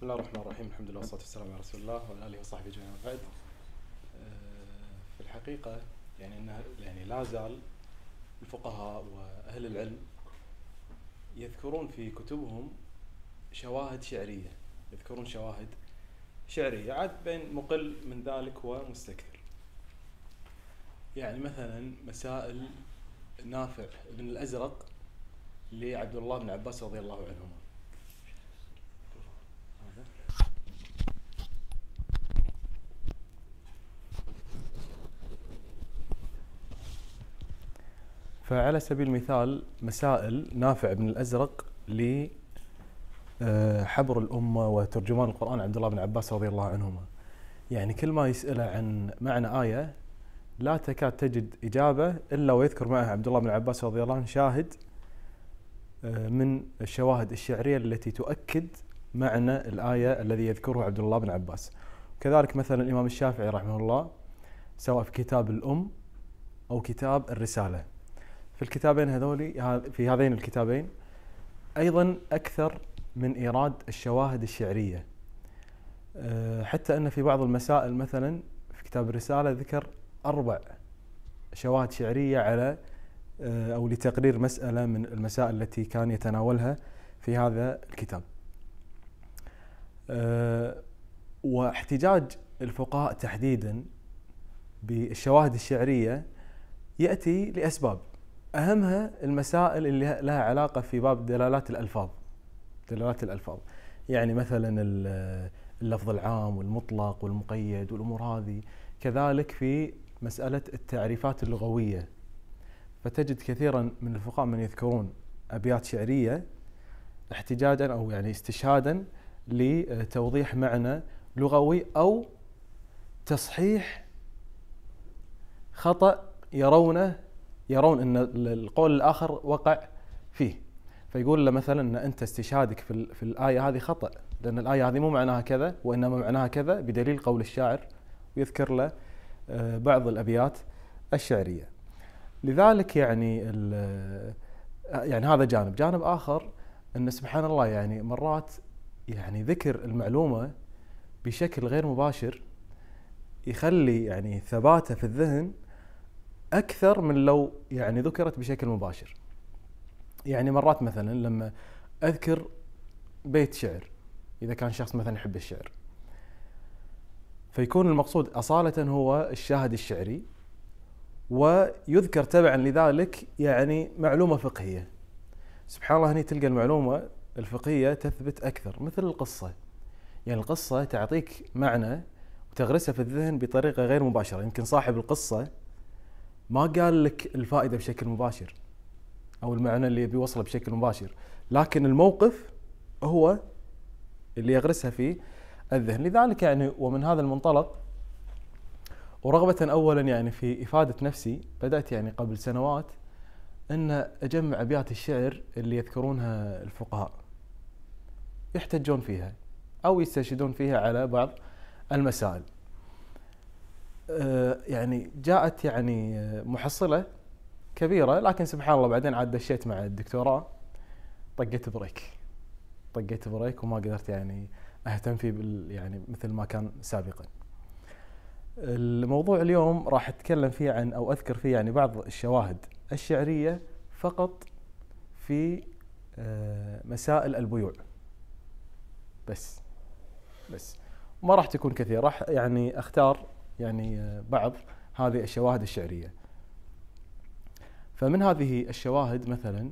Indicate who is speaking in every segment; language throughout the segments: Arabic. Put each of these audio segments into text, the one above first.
Speaker 1: بسم الله الرحمن الرحيم الحمد لله والصلاه والسلام على رسول الله وعلى اله وصحبه اجمعين بعد آه، في الحقيقه يعني انه يعني لا زال الفقهاء واهل العلم يذكرون في كتبهم شواهد شعريه يذكرون شواهد شعريه عاد بين مقل من ذلك ومستكثر يعني مثلا مسائل نافع بن الازرق لعبد الله بن عباس رضي الله عنهما فعلى سبيل المثال مسائل نافع بن الازرق لحبر آه، الامه وترجمان القران عبد الله بن عباس رضي الله عنهما. يعني كل ما يساله عن معنى ايه لا تكاد تجد اجابه الا ويذكر معها عبد الله بن عباس رضي الله عنه شاهد آه، من الشواهد الشعريه التي تؤكد معنى الايه الذي يذكره عبد الله بن عباس. كذلك مثلا الامام الشافعي رحمه الله سواء في كتاب الام او كتاب الرساله. في الكتابين هذولي في هذين الكتابين ايضا اكثر من ايراد الشواهد الشعريه آه، حتى ان في بعض المسائل مثلا في كتاب الرساله ذكر اربع شواهد شعريه على آه، او لتقرير مساله من المسائل التي كان يتناولها في هذا الكتاب. آه، واحتجاج الفقهاء تحديدا بالشواهد الشعريه ياتي لاسباب اهمها المسائل اللي لها علاقه في باب دلالات الالفاظ دلالات الالفاظ يعني مثلا اللفظ العام والمطلق والمقيد والامور هذه كذلك في مساله التعريفات اللغويه فتجد كثيرا من الفقهاء من يذكرون ابيات شعريه احتجاجا او يعني استشهادا لتوضيح معنى لغوي او تصحيح خطا يرونه يرون ان القول الاخر وقع فيه فيقول له مثلا ان انت استشهادك في, في الايه هذه خطا لان الايه هذه مو معناها كذا وانما معناها كذا بدليل قول الشاعر ويذكر له آه، بعض الابيات الشعريه. لذلك يعني آه، يعني هذا جانب، جانب اخر ان سبحان الله يعني مرات يعني ذكر المعلومه بشكل غير مباشر يخلي يعني ثباته في الذهن اكثر من لو يعني ذكرت بشكل مباشر يعني مرات مثلا لما اذكر بيت شعر اذا كان شخص مثلا يحب الشعر فيكون المقصود اصاله هو الشاهد الشعري ويذكر تبعا لذلك يعني معلومه فقهيه سبحان الله هني تلقى المعلومه الفقهيه تثبت اكثر مثل القصه يعني القصه تعطيك معنى وتغرسه في الذهن بطريقه غير مباشره يمكن صاحب القصه ما قال لك الفائده بشكل مباشر او المعنى اللي يبي يوصله بشكل مباشر لكن الموقف هو اللي يغرسها في الذهن لذلك يعني ومن هذا المنطلق ورغبة أولا يعني في إفادة نفسي بدأت يعني قبل سنوات أن أجمع أبيات الشعر اللي يذكرونها الفقهاء يحتجون فيها أو يستشهدون فيها على بعض المسائل آه، يعني جاءت يعني آه، محصله كبيره لكن سبحان الله بعدين عاد دشيت مع الدكتوراه طقيت بريك طقيت بريك وما قدرت يعني اهتم فيه بال يعني مثل ما كان سابقا. الموضوع اليوم راح اتكلم فيه عن او اذكر فيه يعني بعض الشواهد الشعريه فقط في آه، مسائل البيوع. بس بس ما راح تكون كثير راح يعني اختار يعني آه، بعض هذه الشواهد الشعريه. فمن هذه الشواهد مثلا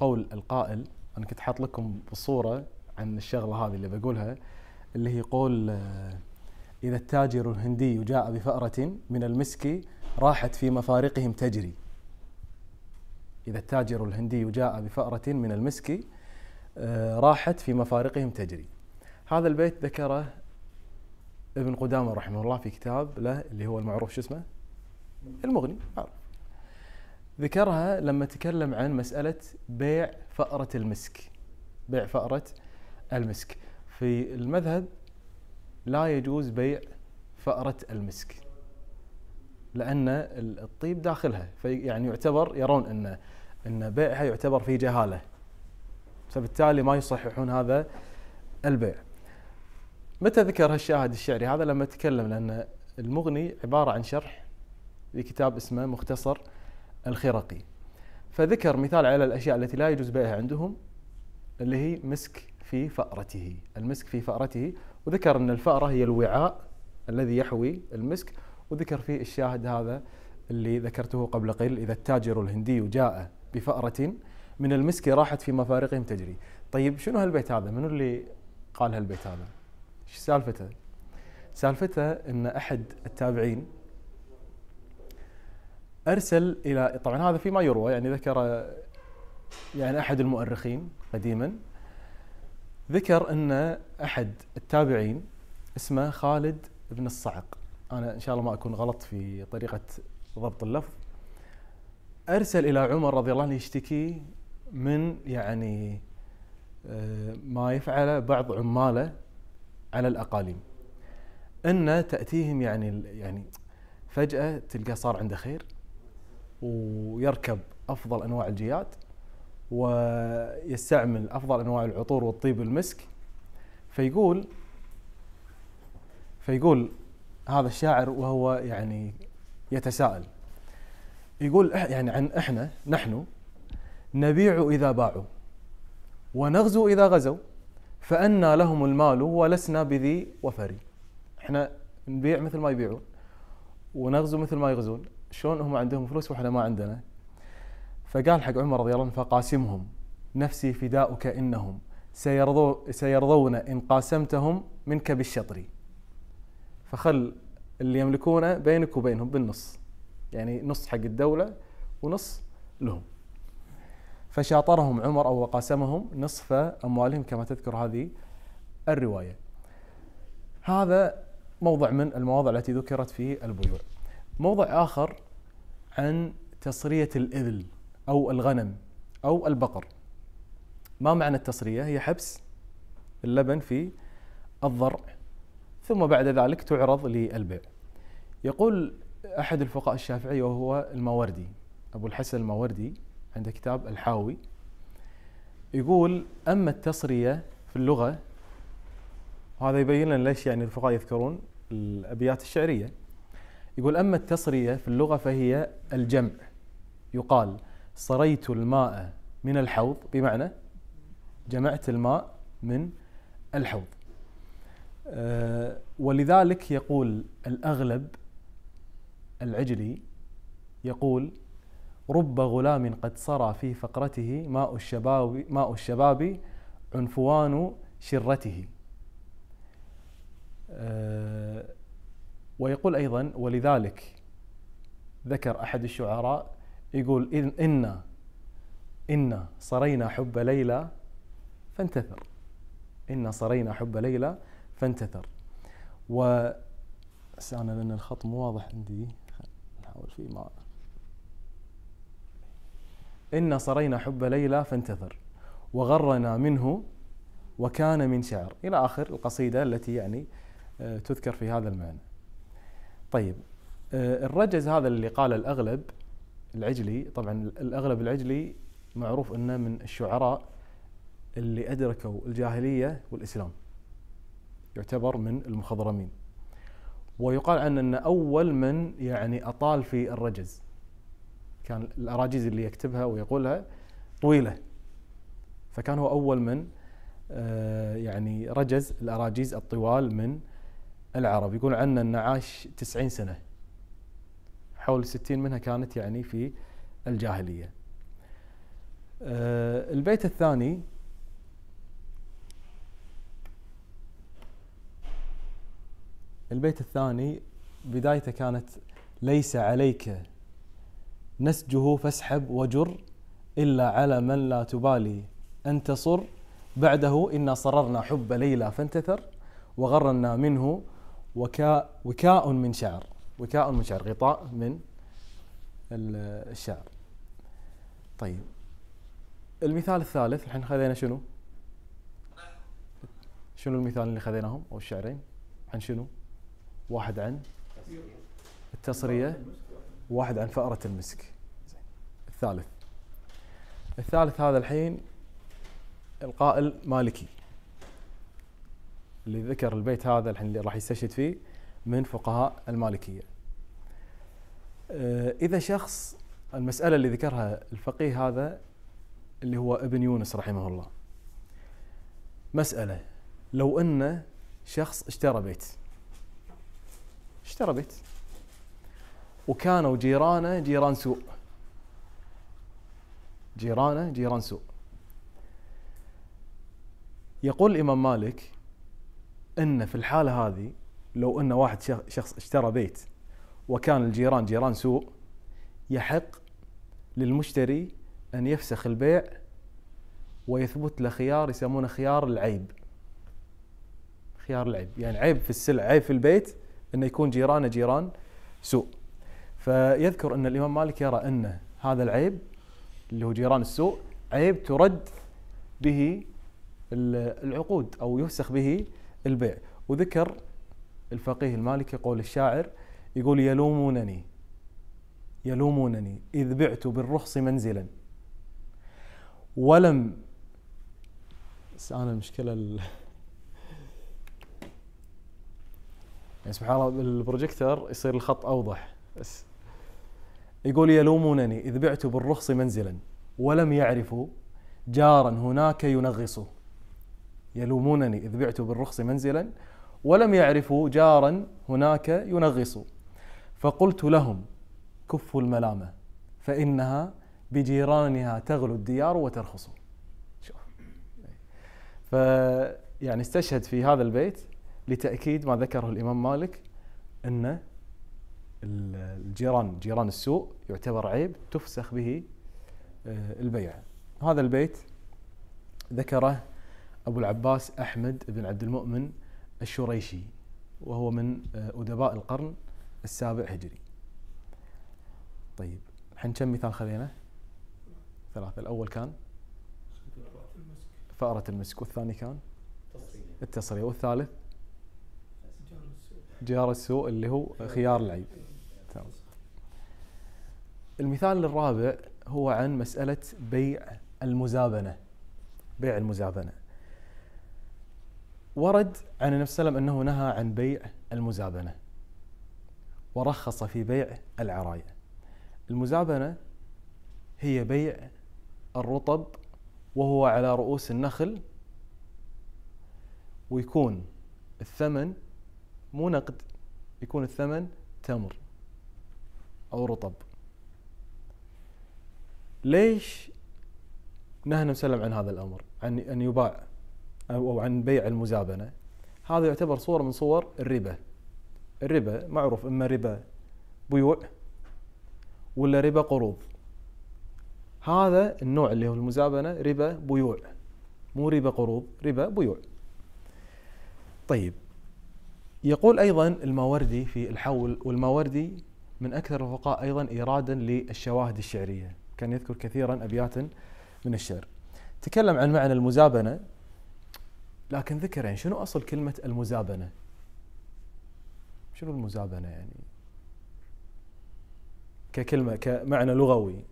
Speaker 1: قول القائل انا كنت حاط لكم صوره عن الشغله هذه اللي بقولها اللي هي قول آه، اذا التاجر الهندي جاء بفاره من المسك راحت في مفارقهم تجري. إذا التاجر الهندي جاء بفأرة من المسك آه، راحت في مفارقهم تجري هذا البيت ذكره ابن قدامه رحمه الله في كتاب له اللي هو المعروف شو اسمه؟ المغني معروف ذكرها لما تكلم عن مسألة بيع فأرة المسك بيع فأرة المسك في المذهب لا يجوز بيع فأرة المسك لأن الطيب داخلها فيعني يعني يعتبر يرون أن أن بيعها يعتبر في جهالة فبالتالي ما يصححون هذا البيع متى ذكر هالشاهد الشعري هذا لما تكلم لأن المغني عبارة عن شرح لكتاب اسمه مختصر الخرقي فذكر مثال على الأشياء التي لا يجوز بيعها عندهم اللي هي مسك في فأرته المسك في فأرته وذكر أن الفأرة هي الوعاء الذي يحوي المسك وذكر فيه الشاهد هذا اللي ذكرته قبل قليل إذا التاجر الهندي جاء بفأرة من المسك راحت في مفارقهم تجري طيب شنو هالبيت هذا منو اللي قال هالبيت هذا شو سالفته؟ سالفته ان احد التابعين ارسل الى طبعا هذا فيما يروى يعني ذكر يعني احد المؤرخين قديما ذكر ان احد التابعين اسمه خالد بن الصعق انا ان شاء الله ما اكون غلط في طريقه ضبط اللفظ ارسل الى عمر رضي الله عنه يشتكي من يعني آه، ما يفعله بعض عماله على الاقاليم ان تاتيهم يعني يعني فجاه تلقى صار عنده خير ويركب افضل انواع الجياد ويستعمل افضل انواع العطور والطيب المسك فيقول فيقول هذا الشاعر وهو يعني يتساءل يقول يعني عن احنا نحن نبيع اذا باعوا ونغزو اذا غزوا فأنا لهم المال ولسنا بذي وفري احنا نبيع مثل ما يبيعون ونغزو مثل ما يغزون شلون هم عندهم فلوس واحنا ما عندنا فقال حق عمر رضي الله عنه فقاسمهم نفسي فداؤك انهم سيرضو سيرضون ان قاسمتهم منك بالشطر فخل اللي يملكونه بينك وبينهم بالنص يعني نص حق الدوله ونص لهم فشاطرهم عمر أو قاسمهم نصف أموالهم كما تذكر هذه الرواية هذا موضع من المواضع التي ذكرت في البيوع موضع آخر عن تصرية الإبل أو الغنم أو البقر ما معنى التصرية؟ هي حبس اللبن في الضرع ثم بعد ذلك تعرض للبيع يقول أحد الفقهاء الشافعي وهو الماوردي أبو الحسن الماوردي عنده كتاب الحاوي يقول أما التصرية في اللغة وهذا يبين لنا ليش يعني الفقهاء يذكرون الأبيات الشعرية يقول أما التصرية في اللغة فهي الجمع يقال صريت الماء من الحوض بمعنى جمعت الماء من الحوض آه، ولذلك يقول الأغلب العجلي يقول رب غلام قد سرى في فقرته ماء الشباب ماء الشباب عنفوان شرته آه، ويقول أيضا ولذلك ذكر أحد الشعراء يقول إن إنا إنا صرينا حب ليلى فانتثر إنا صرينا حب ليلى فانتثر و أنا لأن الخط مو واضح عندي نحاول فيه ما إنا صرينا حب ليلى فانتظر وغرنا منه وكان من شعر إلى آخر القصيدة التي يعني آه، تذكر في هذا المعنى طيب آه، الرجز هذا اللي قال الأغلب العجلي طبعا الأغلب العجلي معروف أنه من الشعراء اللي أدركوا الجاهلية والإسلام يعتبر من المخضرمين ويقال عنه أن أول من يعني أطال في الرجز كان الاراجيز اللي يكتبها ويقولها طويله فكان هو اول من آه، يعني رجز الاراجيز الطوال من العرب يقول عنه انه عاش 90 سنه حول 60 منها كانت يعني في الجاهليه آه، البيت الثاني البيت الثاني بدايته كانت ليس عليك نسجه فاسحب وجر إلا على من لا تبالي انتصر بعده إنا صررنا حب ليلى فانتثر وغرنا منه وكاء وكاء من شعر وكاء من شعر غطاء من الشعر طيب المثال الثالث الحين خذينا شنو؟ شنو المثال اللي خذيناهم او الشعرين؟ عن شنو؟ واحد عن التصريه واحد عن فأرة المسك الثالث الثالث هذا الحين القائل مالكي اللي ذكر البيت هذا الحين اللي راح يستشهد فيه من فقهاء المالكية آه، إذا شخص المسألة اللي ذكرها الفقيه هذا اللي هو ابن يونس رحمه الله مسألة لو أن شخص اشترى بيت اشترى بيت وكانوا جيرانه جيران سوء جيرانه جيران سوء يقول الإمام مالك أن في الحالة هذه لو أن واحد شخص اشترى بيت وكان الجيران جيران سوء يحق للمشتري أن يفسخ البيع ويثبت له خيار يسمونه خيار العيب خيار العيب يعني عيب في السلع عيب في البيت أنه يكون جيرانه جيران سوء فيذكر ان الامام مالك يرى ان هذا العيب اللي هو جيران السوء عيب ترد به العقود او يفسخ به البيع وذكر الفقيه المالكي قول الشاعر يقول يلومونني يلومونني اذ بعت بالرخص منزلا ولم بس انا المشكله ال... يعني سبحان الله بالبروجيكتر يصير الخط اوضح بس يقول يلومونني إذ بعت بالرخص منزلا ولم يعرفوا جارا هناك ينغصه يلومونني إذ بعت بالرخص منزلا ولم يعرفوا جارا هناك ينغص فقلت لهم كفوا الملامة فإنها بجيرانها تغلو الديار وترخص شوف فيعني استشهد في هذا البيت لتأكيد ما ذكره الإمام مالك أنه الجيران جيران السوء يعتبر عيب تفسخ به آه، البيعة هذا البيت ذكره أبو العباس أحمد بن عبد المؤمن الشريشي وهو من آه، أدباء القرن السابع هجري طيب الحين كم مثال خذينا؟ ثلاثة الأول كان فأرة المسك والثاني كان التصرية والثالث جار السوء اللي هو خيار العيب المثال الرابع هو عن مسألة بيع المزابنة بيع المزابنة ورد عن النبي صلى الله عليه وسلم أنه نهى عن بيع المزابنة ورخص في بيع العراية المزابنة هي بيع الرطب وهو على رؤوس النخل ويكون الثمن مو نقد يكون الثمن تمر أو رطب ليش نهنا وسلم عن هذا الامر عن ان يباع او عن بيع المزابنه هذا يعتبر صوره من صور الربا الربا معروف اما ربا بيوع ولا ربا قروض هذا النوع اللي هو المزابنه ربا بيوع مو ربا قروض ربا بيوع طيب يقول ايضا الماوردي في الحول والماوردي من اكثر الفقهاء ايضا ايرادا للشواهد الشعريه كان يذكر كثيرا أبيات من الشعر تكلم عن معنى المزابنة لكن ذكر يعني شنو أصل كلمة المزابنة شنو المزابنة يعني ككلمة كمعنى لغوي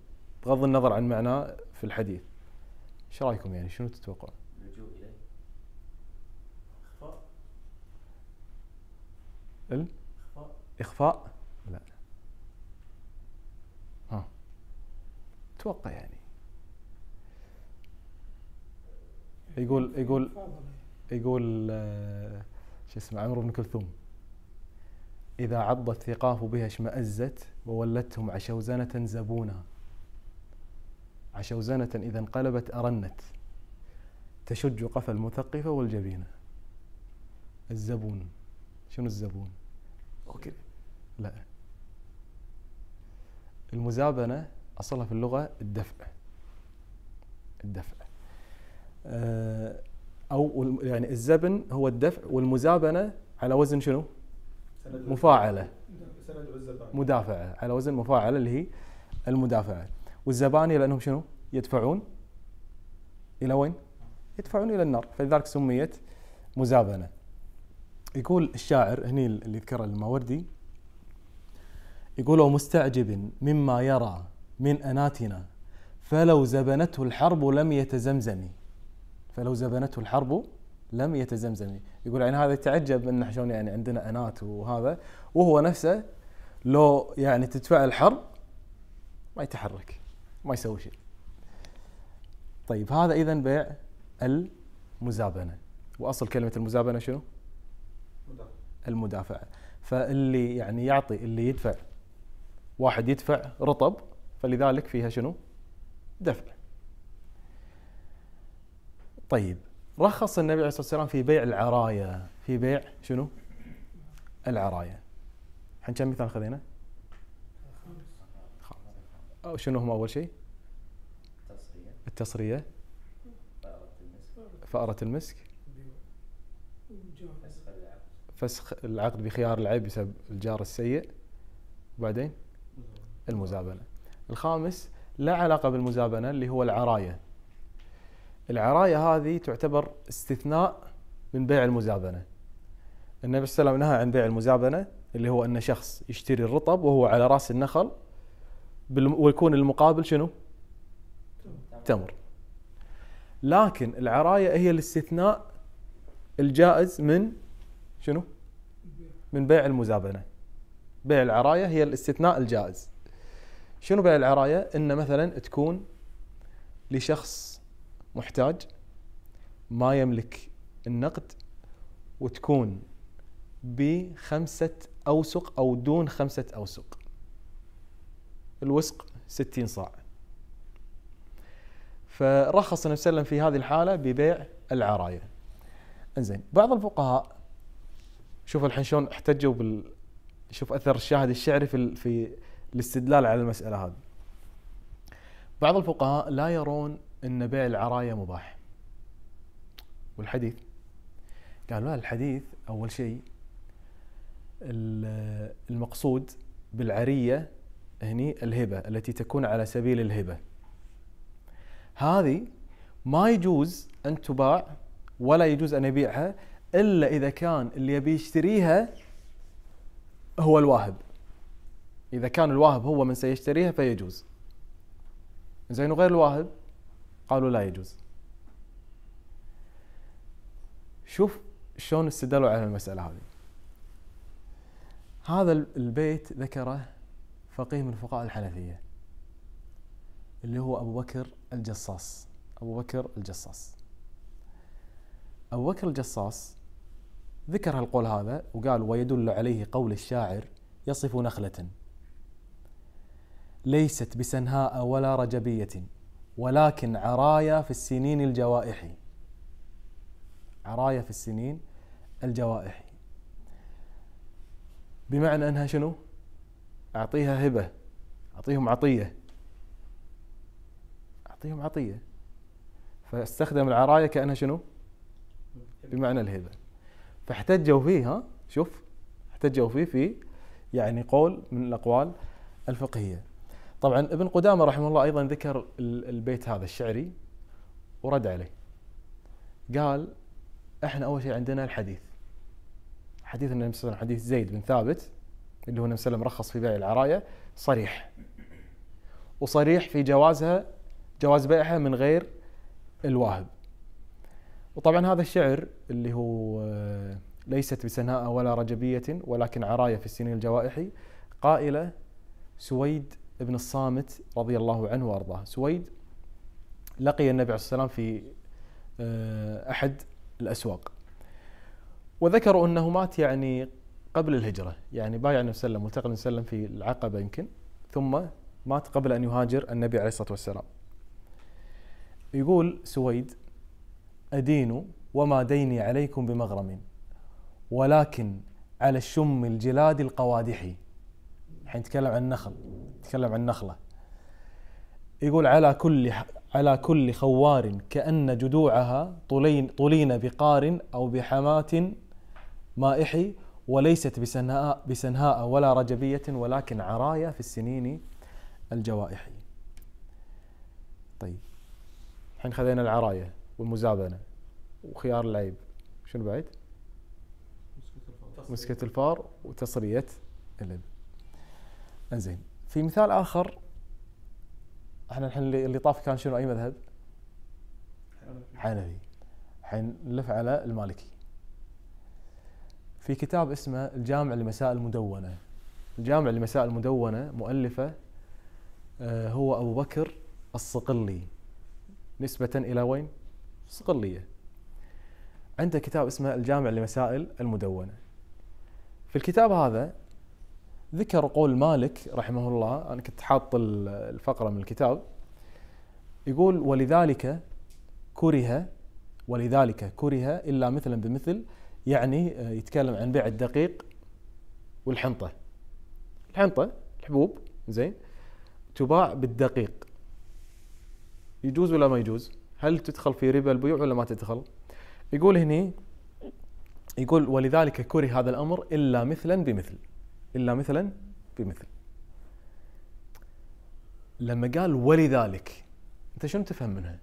Speaker 1: بغض النظر عن معناه في الحديث ايش رايكم يعني شنو تتوقعون؟ اللجوء اليه اخفاء ال اخفاء اتوقع يعني
Speaker 2: يقول يقول
Speaker 1: يقول آه، شو اسمه عمرو بن كلثوم إذا عضت ثقاف بها اشمأزت وولتهم عشوزنة زبونا عشوزنة إذا انقلبت أرنت تشج قفا المثقفة والجبينة الزبون شنو الزبون؟ اوكي لا المزابنة أصلها في اللغة الدفء الدفء آه، أو يعني الزبن هو الدفء والمزابنة على وزن شنو؟ مفاعلة مدافعة على وزن مفاعلة اللي هي المدافعة والزبانية لأنهم شنو؟ يدفعون إلى وين؟ يدفعون إلى النار فلذلك سميت مزابنة يقول الشاعر هني اللي ذكره الماوردي يقول ومستعجب مما يرى من أناتنا فلو زبنته الحرب لم يتزمزم فلو زبنته الحرب لم يتزمزم يقول يعني هذا يتعجب ان شلون يعني عندنا انات وهذا وهو نفسه لو يعني تدفع الحرب ما يتحرك ما يسوي شيء طيب هذا اذا بيع المزابنه واصل كلمه المزابنه شنو؟ المدافعه فاللي يعني يعطي اللي يدفع واحد يدفع رطب فلذلك فيها شنو؟ دفع. طيب رخص النبي عليه الصلاه والسلام في بيع العرايا، في بيع شنو؟ العرايا. الحين كم مثال خذينا؟ خمس. شنو هم اول شيء؟ التصريه فأرة المسك فسخ العقد بخيار العيب بسبب الجار السيء وبعدين المزابله الخامس لا علاقة بالمزابنة اللي هو العراية العراية هذه تعتبر استثناء من بيع المزابنة النبي صلى الله عليه وسلم نهى عن بيع المزابنة اللي هو أن شخص يشتري الرطب وهو على رأس النخل ويكون المقابل شنو؟ تمر لكن العراية هي الاستثناء الجائز من شنو؟ من بيع المزابنة بيع العراية هي الاستثناء الجائز شنو بقى العرايه؟ ان مثلا تكون لشخص محتاج ما يملك النقد وتكون بخمسة أوسق أو دون خمسة أوسق الوسق ستين صاع فرخص النبي صلى الله عليه وسلم في هذه الحالة ببيع العراية انزين بعض الفقهاء شوف الحين شلون احتجوا بال شوف اثر الشاهد الشعري في في الاستدلال على المسألة هذه بعض الفقهاء لا يرون أن بيع العراية مباح والحديث قالوا لا الحديث أول شيء المقصود بالعرية هني الهبة التي تكون على سبيل الهبة هذه ما يجوز أن تباع ولا يجوز أن يبيعها إلا إذا كان اللي يبي يشتريها هو الواهب إذا كان الواهب هو من سيشتريها فيجوز زين وغير الواهب قالوا لا يجوز شوف شلون استدلوا على المسألة هذه هذا البيت ذكره فقيه من فقهاء الحنفية اللي هو أبو بكر الجصاص أبو بكر الجصاص أبو بكر الجصاص ذكر هالقول هذا وقال ويدل عليه قول الشاعر يصف نخلة ليست بسنهاء ولا رجبية ولكن عرايا في السنين الجوائح عرايا في السنين الجوائح بمعنى أنها شنو أعطيها هبة أعطيهم عطية أعطيهم عطية فاستخدم العراية كأنها شنو بمعنى الهبة فاحتجوا فيه ها شوف احتجوا فيه في يعني قول من الأقوال الفقهية طبعا ابن قدامه رحمه الله ايضا ذكر البيت هذا الشعري ورد عليه قال احنا اول شيء عندنا الحديث حديث النبي صلى الله عليه وسلم حديث زيد بن ثابت اللي هو النبي صلى الله عليه وسلم رخص في بيع العرايه صريح وصريح في جوازها جواز بيعها من غير الواهب وطبعا هذا الشعر اللي هو آه، ليست بسناء ولا رجبية ولكن عراية في السنين الجوائحي قائلة سويد ابن الصامت رضي الله عنه وارضاه سويد لقي النبي عليه السلام في آه، احد الاسواق وذكروا انه مات يعني قبل الهجره يعني بايع النبي صلى الله عليه وسلم وسلم في العقبه يمكن ثم مات قبل ان يهاجر النبي عليه الصلاه والسلام يقول سويد أدين وما ديني عليكم بمغرم ولكن على الشم الجلاد القوادحي الحين تكلم عن النخل يتكلم عن النخله يقول على كل على كل خوار كأن جذوعها طلين طلين بقار أو بحماة مائحي وليست بسنهاء بسنهاء ولا رجبية ولكن عرايا في السنين الجوائح طيب الحين خذينا العراية والمزابنة وخيار العيب شنو بعد؟ مسكة الفار وتصرية الإب انزين في مثال اخر احنا الحين اللي طاف كان شنو اي مذهب؟ حنفي الحين نلف على المالكي في كتاب اسمه الجامع لمسائل مدونة الجامع لمسائل مدونة مؤلفة آه، هو أبو بكر الصقلي نسبة إلى وين؟ صقلية عنده كتاب اسمه الجامع لمسائل المدونة في الكتاب هذا ذكر قول مالك رحمه الله انا كنت حاط الفقره من الكتاب يقول ولذلك كره ولذلك كره الا مثلا بمثل يعني آه، يتكلم عن بيع الدقيق والحنطه الحنطه الحبوب زين تباع بالدقيق يجوز ولا ما يجوز؟ هل تدخل في ربا البيوع ولا ما تدخل؟ يقول هني يقول ولذلك كره هذا الامر الا مثلا بمثل إلا مثلا بمثل لما قال ولذلك أنت شنو تفهم منها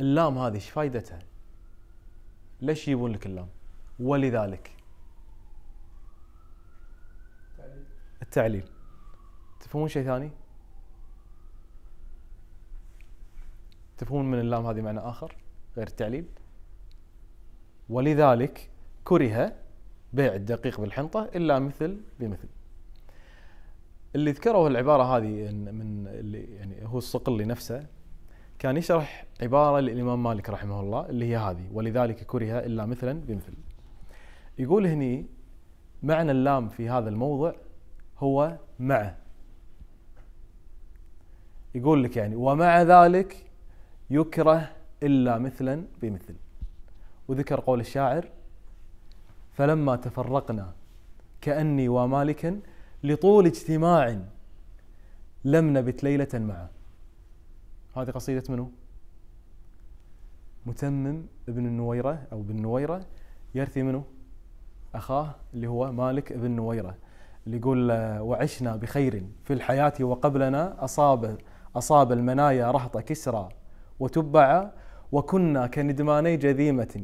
Speaker 1: اللام هذه ايش فائدتها ليش يجيبون لك اللام ولذلك التعليل تفهمون شيء ثاني تفهمون من اللام هذه معنى آخر غير التعليل ولذلك كره بيع الدقيق بالحنطة إلا مثل بمثل اللي ذكروا العبارة هذه من اللي يعني هو الصقلي نفسه كان يشرح عبارة للإمام مالك رحمه الله اللي هي هذه ولذلك كره إلا مثلا بمثل يقول هني معنى اللام في هذا الموضع هو مع يقول لك يعني ومع ذلك يكره إلا مثلا بمثل وذكر قول الشاعر فلما تفرقنا كأني ومالكا لطول اجتماع لم نبت ليلة معه هذه قصيدة منو؟ متمم ابن النويرة أو بن نويرة يرثي منه أخاه اللي هو مالك بن نويرة اللي يقول آه، وعشنا بخير في الحياة وقبلنا أصاب أصاب المنايا رهط كسرى وتبع وكنا كندماني جذيمة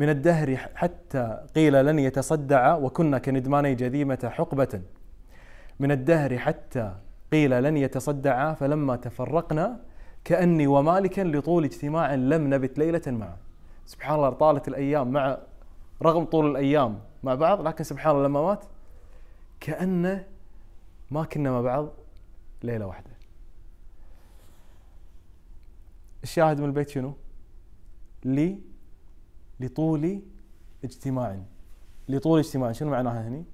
Speaker 1: من الدهر حتى قيل لن يتصدع وكنا كندماني جذيمة حقبة من الدهر حتى قيل لن يتصدع فلما تفرقنا كأني ومالكا لطول اجتماع لم نبت ليلة معا سبحان الله طالت الأيام مع رغم طول الأيام مع بعض لكن سبحان الله لما مات كأنه ما كنا مع بعض ليلة واحدة الشاهد من البيت شنو؟ لي لطول اجتماع لطول اجتماع شنو معناها هني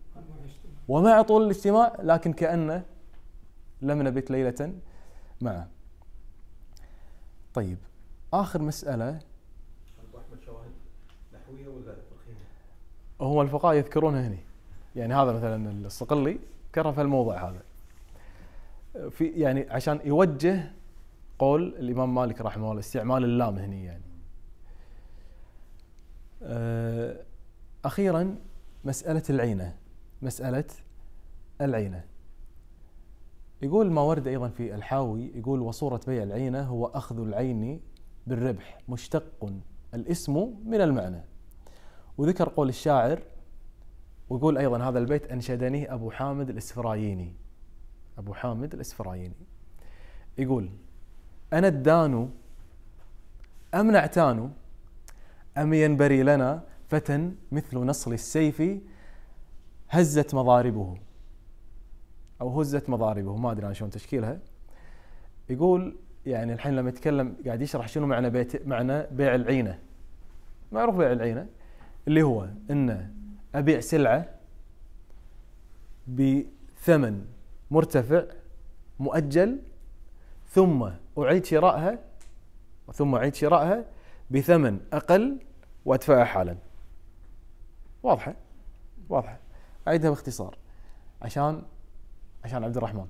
Speaker 1: ومع طول الاجتماع لكن كأنه لم نبت ليلة معه طيب آخر مسألة هم الفقهاء يذكرونها هنا يعني هذا مثلا الصقلي كرف في الموضع هذا في يعني عشان يوجه قول الامام مالك رحمه الله استعمال اللام هني يعني آه، أخيرا مسألة العينة مسألة العينة يقول ما ورد أيضا في الحاوي يقول وصورة بيع العينة هو أخذ العين بالربح مشتق الاسم من المعنى وذكر قول الشاعر ويقول أيضا هذا البيت أنشدنيه أبو حامد الإسفرايني أبو حامد الإسفرايني يقول أنا الدانو أمنع تانو أم ينبري لنا فتى مثل نصل السيف هزت مضاربه أو هزت مضاربه ما أدري أنا شلون تشكيلها يقول يعني الحين لما يتكلم قاعد يشرح شنو معنى بيت معنى بيع العينة معروف بيع العينة اللي هو أن أبيع سلعة بثمن مرتفع مؤجل ثم أعيد شرائها ثم أعيد شرائها بثمن اقل وادفعها حالا واضحه واضحه اعيدها باختصار عشان عشان عبد الرحمن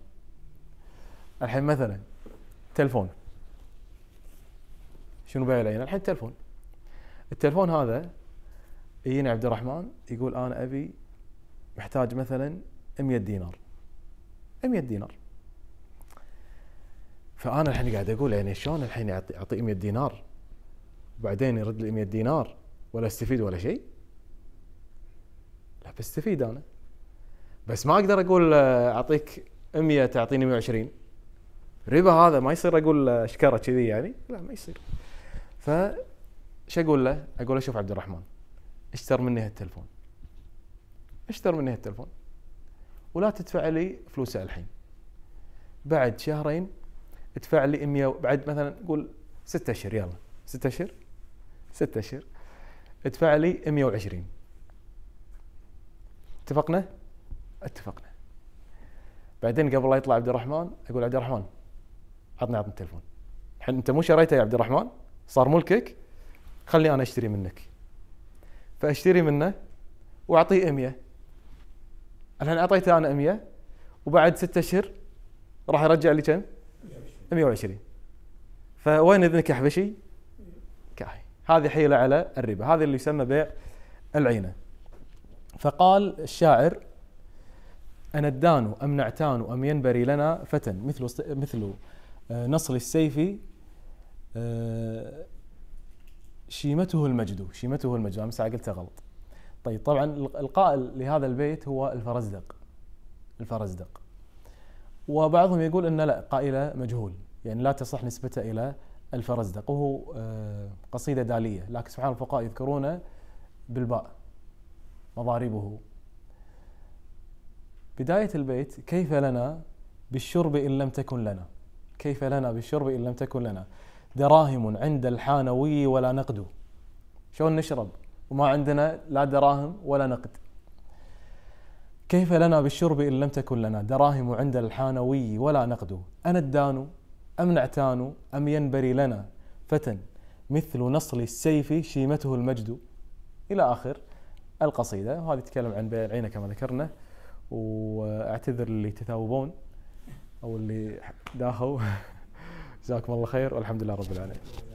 Speaker 1: الحين مثلا تلفون شنو بيع العين الحين تلفون التلفون هذا يجيني عبد الرحمن يقول انا ابي محتاج مثلا 100 دينار 100 دينار فانا الحين قاعد اقول يعني شلون الحين اعطي 100 دينار وبعدين يرد لي 100 دينار ولا استفيد ولا شيء لا بستفيد انا بس ما اقدر اقول آه، اعطيك 100 تعطيني 120 ربا هذا ما يصير اقول اشكره آه، كذي يعني لا ما يصير ف شو اقول له؟ اقول له شوف عبد الرحمن اشتر مني هالتلفون اشتر مني هالتلفون ولا تدفع لي فلوسه الحين بعد شهرين ادفع لي 100 بعد مثلا قول ستة اشهر يلا ستة اشهر ست اشهر ادفع لي 120 اتفقنا؟ اتفقنا بعدين قبل لا يطلع عبد الرحمن اقول عبد الرحمن عطني عطني التلفون الحين انت مو شريته يا عبد الرحمن صار ملكك خلي انا اشتري منك فاشتري منه واعطيه 100 الحين اعطيته انا 100 وبعد ستة اشهر راح يرجع لي كم؟ 120 فوين اذنك يا حبشي؟ هذه حيلة على الربا هذا اللي يسمى بيع العينة فقال الشاعر أندان أم نعتان أم ينبري لنا فتى مثل مثل آه، نصر السيف آه، شيمته المجد شيمته المجد أمس قلتها غلط طيب طبعا القائل لهذا البيت هو الفرزدق الفرزدق وبعضهم يقول أن لا قائلة مجهول يعني لا تصح نسبته إلى الفرزدق وهو آه، قصيدة دالية لكن سبحان الفقهاء يذكرونه بالباء مضاربه بداية البيت كيف لنا بالشرب إن لم تكن لنا كيف لنا بالشرب إن لم تكن لنا دراهم عند الحانوي ولا نقد شلون نشرب وما عندنا لا دراهم ولا نقد كيف لنا بالشرب إن لم تكن لنا دراهم عند الحانوي ولا نقد أنا الدان أم نعتان أم ينبري لنا فتى مثل نصل السيف شيمته المجد إلى آخر القصيدة وهذه تتكلم عن بيع العينة كما ذكرنا واعتذر اللي تثاوبون أو اللي داهوا جزاكم الله خير والحمد لله رب العالمين